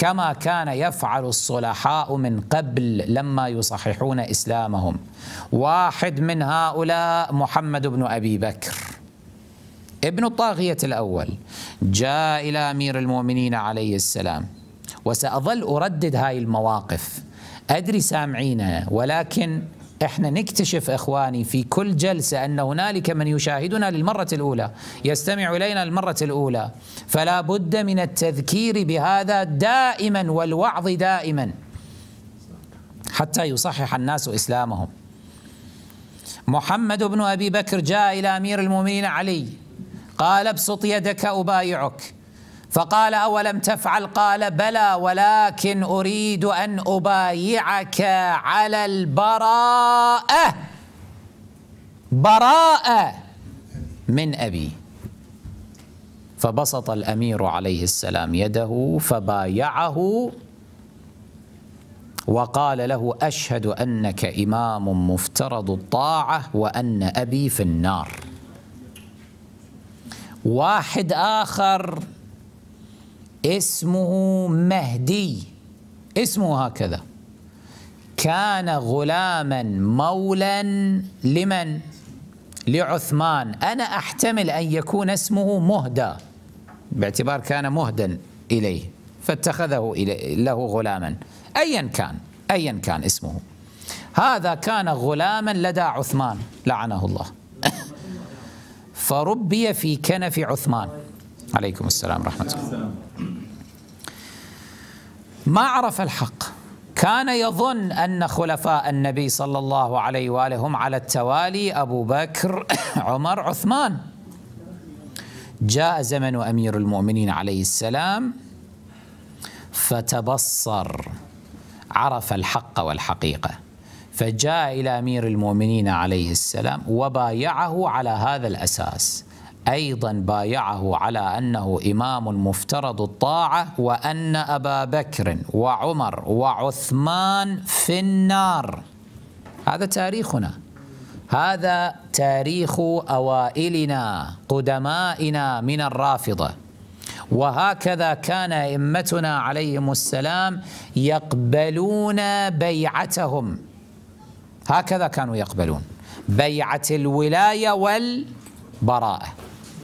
كما كان يفعل الصلحاء من قبل لما يصححون اسلامهم واحد من هؤلاء محمد بن ابي بكر ابن الطاغيه الاول جاء الى امير المؤمنين عليه السلام وساظل اردد هاي المواقف ادري سامعينها ولكن احنا نكتشف اخواني في كل جلسه ان هنالك من يشاهدنا للمره الاولى يستمع الينا للمره الاولى فلا بد من التذكير بهذا دائما والوعظ دائما حتى يصحح الناس اسلامهم محمد بن ابي بكر جاء الى امير المؤمنين علي قال ابسط يدك ابايعك فقال اولم تفعل قال بلى ولكن اريد ان ابايعك على البراءه براءه من ابي فبسط الامير عليه السلام يده فبايعه وقال له اشهد انك امام مفترض الطاعه وان ابي في النار واحد اخر اسمه مهدي اسمه هكذا كان غلاما مولا لمن لعثمان انا احتمل ان يكون اسمه مهدى باعتبار كان مهدا اليه فاتخذه له غلاما ايا كان ايا كان اسمه هذا كان غلاما لدى عثمان لعنه الله فربي في كنف عثمان عليكم السلام ورحمه الله ما عرف الحق كان يظن أن خلفاء النبي صلى الله عليه وآله هم على التوالي أبو بكر عمر عثمان جاء زمن أمير المؤمنين عليه السلام فتبصر عرف الحق والحقيقة فجاء إلى أمير المؤمنين عليه السلام وبايعه على هذا الأساس ايضا بايعه على انه امام مفترض الطاعه وان ابا بكر وعمر وعثمان في النار هذا تاريخنا هذا تاريخ اوائلنا قدمائنا من الرافضه وهكذا كان ائمتنا عليهم السلام يقبلون بيعتهم هكذا كانوا يقبلون بيعه الولايه والبراءه